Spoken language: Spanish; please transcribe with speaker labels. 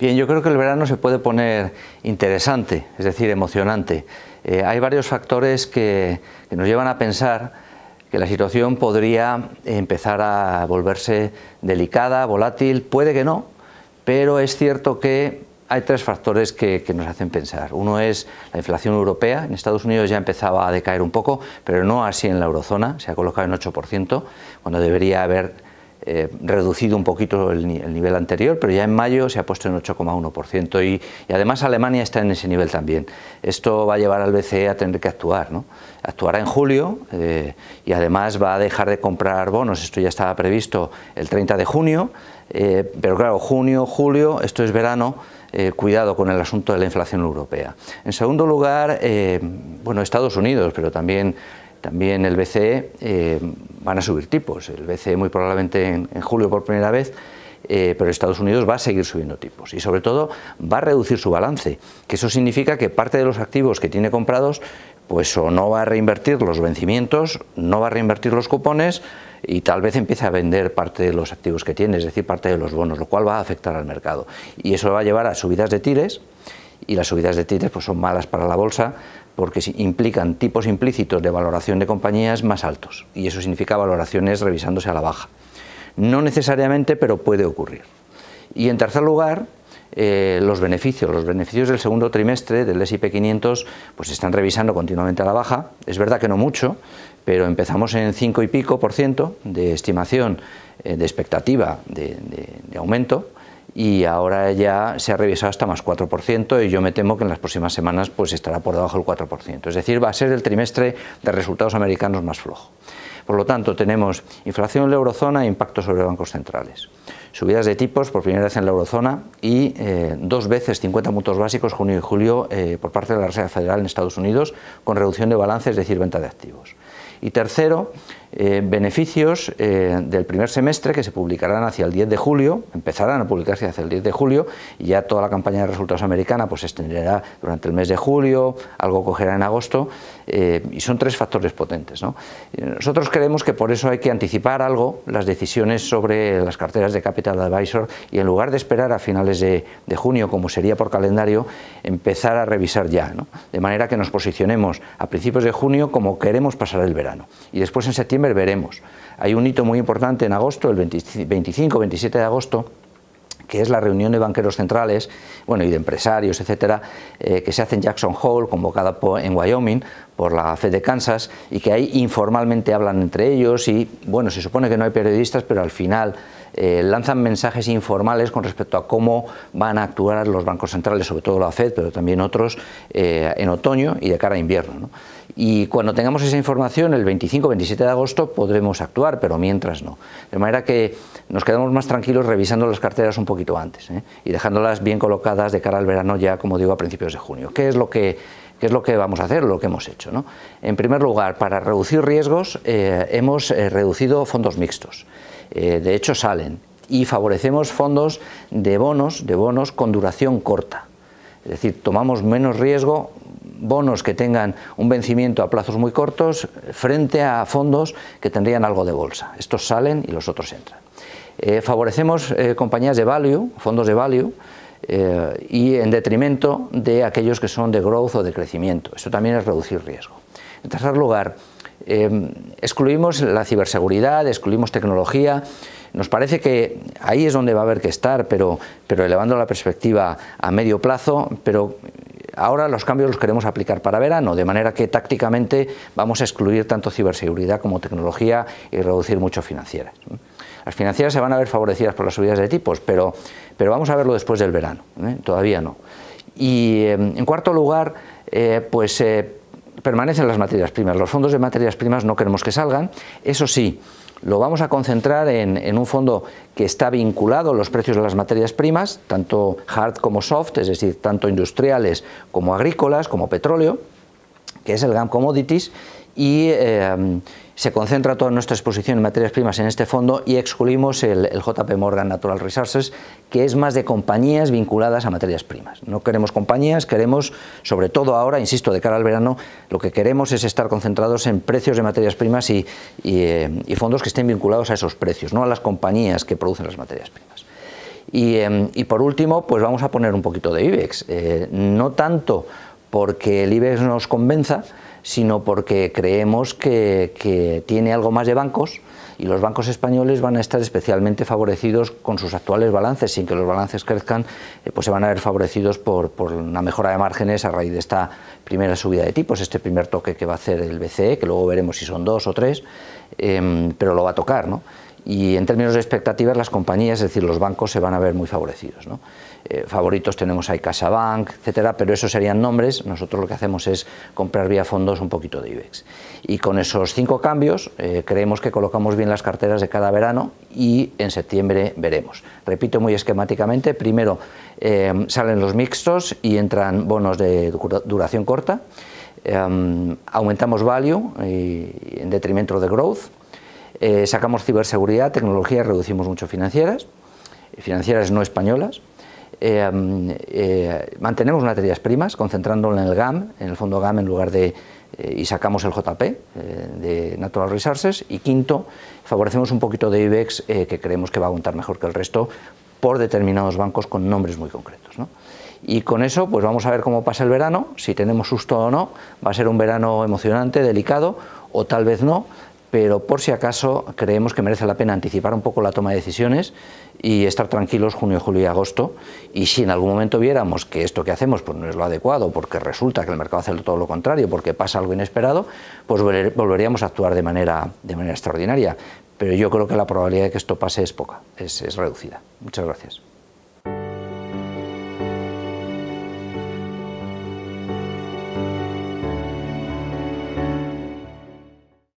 Speaker 1: Bien, yo creo que el verano se puede poner interesante, es decir, emocionante. Eh, hay varios factores que, nos llevan a pensar que la situación podría empezar a volverse delicada, volátil, puede que no, pero es cierto que hay tres factores que, que nos hacen pensar. Uno es la inflación europea, en Estados Unidos ya empezaba a decaer un poco, pero no así en la eurozona, se ha colocado en 8%, cuando debería haber eh, reducido un poquito el, nivel anterior, pero ya en mayo se ha puesto en 8,1% y, además Alemania está en ese nivel también. Esto va a llevar al BCE a tener que actuar. ¿no? Actuará en julio eh, y además va a dejar de comprar bonos, esto ya estaba previsto el 30 de junio, eh, pero claro, junio, julio, esto es verano. cuidado con el asunto de la inflación europea. En segundo lugar, bueno, Estados Unidos, pero también también el BCE eh, van a subir tipos, el BCE muy probablemente en, julio por primera vez, eh, pero Estados Unidos va a seguir subiendo tipos y sobre todo va a reducir su balance, que eso significa que parte de los activos que tiene comprados pues o no va a reinvertir los vencimientos, no va a reinvertir los cupones y tal vez empiece a vender parte de los activos que tiene, es decir, parte de los bonos, lo cual va a afectar al mercado. Y eso va a llevar a subidas de tires y las subidas de títulos pues, son malas para la bolsa porque implican tipos implícitos de valoración de compañías más altos y eso significa valoraciones revisándose a la baja. No necesariamente, pero puede ocurrir. Y en tercer lugar, eh, los beneficios. Los beneficios del segundo trimestre del S&P 500 pues se están revisando continuamente a la baja. Es verdad que no mucho, pero empezamos en 5 y pico por ciento de estimación, eh, de expectativa de aumento y ahora ya se ha revisado hasta más 4% y yo me temo que en las próximas semanas pues estará por debajo del 4%. Es decir, va a ser el trimestre de resultados americanos más flojo. Por lo tanto, tenemos inflación en la eurozona e impacto sobre bancos centrales subidas de tipos por primera vez en la eurozona y eh, dos veces 50 puntos básicos junio y julio eh, por parte de la Reserva Federal en Estados Unidos con reducción de balances, es decir, venta de activos. Y tercero, eh, beneficios del primer semestre que se publicarán hacia el 10 de julio, empezarán a publicarse hacia el 10 de julio y ya toda la campaña de resultados americana pues, se extenderá durante el mes de julio, algo cogerá en agosto y son tres factores potentes. Nosotros creemos que por eso hay que anticipar algo las decisiones sobre las carteras de capital Advisor y en lugar de esperar a finales de, junio, como sería por calendario, empezar a revisar ya, ¿no? de manera que nos posicionemos a principios de junio como queremos pasar el verano. Y después en septiembre veremos. Hay un hito muy importante en agosto, el 25-27 de agosto, que es la reunión de banqueros centrales, bueno, y de empresarios, etcétera, eh, que se hace en Jackson Hole, convocada en Wyoming por la Fed de Kansas, y que ahí informalmente hablan entre ellos y, bueno, se supone que no hay periodistas, pero al final eh, lanzan mensajes informales con respecto a cómo van a actuar los bancos centrales, sobre todo la FED, pero también otros, eh, en otoño y de cara a invierno. Y cuando tengamos esa información, el 25-27 de agosto, podremos actuar, pero mientras no. De manera que nos quedamos más tranquilos revisando las carteras un poquito antes ¿eh? y dejándolas bien colocadas de cara al verano ya, como digo, a principios de junio. ¿Qué es lo que que es lo que vamos a hacer, lo que hemos hecho. En primer lugar, para reducir riesgos eh, hemos eh, reducido fondos mixtos. Eh, de hecho, salen y favorecemos fondos de bonos, de bonos con duración corta. Es decir, tomamos menos riesgo bonos que tengan un vencimiento a plazos muy cortos frente a fondos que tendrían algo de bolsa. Estos salen y los otros entran. favorecemos compañías de value, fondos de value, eh, y en detrimento de aquellos que son de growth o de crecimiento. Esto también es reducir riesgo. En tercer lugar, eh, excluimos la ciberseguridad, excluimos tecnología. Nos parece que ahí es donde va a haber que estar, pero, pero elevando la perspectiva a medio plazo, pero ahora los cambios los queremos aplicar para verano, de manera que tácticamente vamos a excluir tanto ciberseguridad como tecnología y reducir mucho financieras. Las financieras se van a ver favorecidas por las subidas de tipos, pero, vamos a verlo después del verano, ¿eh? todavía no. Y eh, en cuarto lugar, eh, pues permanecen las materias primas. Los fondos de materias primas no queremos que salgan, eso sí, lo vamos a concentrar en, en, un fondo que está vinculado a los precios de las materias primas, tanto hard como soft, es decir, tanto industriales como agrícolas, como petróleo, que es el GAM Commodities, y em, se concentra toda nuestra exposición en materias primas en este fondo y excluimos el, JP Morgan Natural Resources, que es más de compañías vinculadas a materias primas. No queremos compañías, queremos, sobre todo ahora, insisto, de cara al verano, lo que queremos es estar concentrados en precios de materias primas y, em, fondos que estén vinculados a esos precios, no a las compañías que producen las materias primas. Y, em, y por último, pues vamos a poner un poquito de IBEX. Eh, no tanto porque el IBEX nos convenza, sino porque creemos que, tiene algo más de bancos y los bancos españoles van a estar especialmente favorecidos con sus actuales balances, sin que los balances crezcan, eh, pues se van a ver favorecidos por, una mejora de márgenes a raíz de esta primera subida de tipos, este primer toque que va a hacer el BCE, que luego veremos si son dos o tres, em, pero lo va a tocar, ¿no? y en términos de expectativas las compañías, es decir, los bancos se van a ver muy favorecidos. ¿no? Eh, favoritos tenemos ahí Bank, etcétera, pero esos serían nombres. Nosotros lo que hacemos es comprar vía fondos un poquito de IBEX. Y con esos cinco cambios eh, creemos que colocamos bien las carteras de cada verano y en septiembre veremos. Repito muy esquemáticamente, primero em, salen los mixtos y entran bonos de duración corta. Em, aumentamos value eh, en detrimento de growth eh, sacamos ciberseguridad, tecnología, reducimos mucho financieras, eh, financieras no españolas, eh, mm, mantenemos materias primas, concentrándola en el GAM, en el fondo GAM en lugar de y sacamos el JP de Natural Resources y quinto, favorecemos un poquito de IBEX que creemos que va a aguantar mejor que el resto por determinados bancos con nombres muy concretos. Y con eso pues vamos a ver cómo pasa el verano, si tenemos susto o no, va a ser un verano emocionante, delicado o tal vez no, pero por si acaso creemos que merece la pena anticipar un poco la toma de decisiones y estar tranquilos junio, julio y agosto. Y si en algún momento viéramos que esto que hacemos pues no es lo adecuado, porque resulta que el mercado hace todo lo contrario, porque pasa algo inesperado, pues volveríamos a actuar de manera, de manera extraordinaria. Pero yo creo que la probabilidad de que esto pase es poca, es, es reducida. Muchas gracias.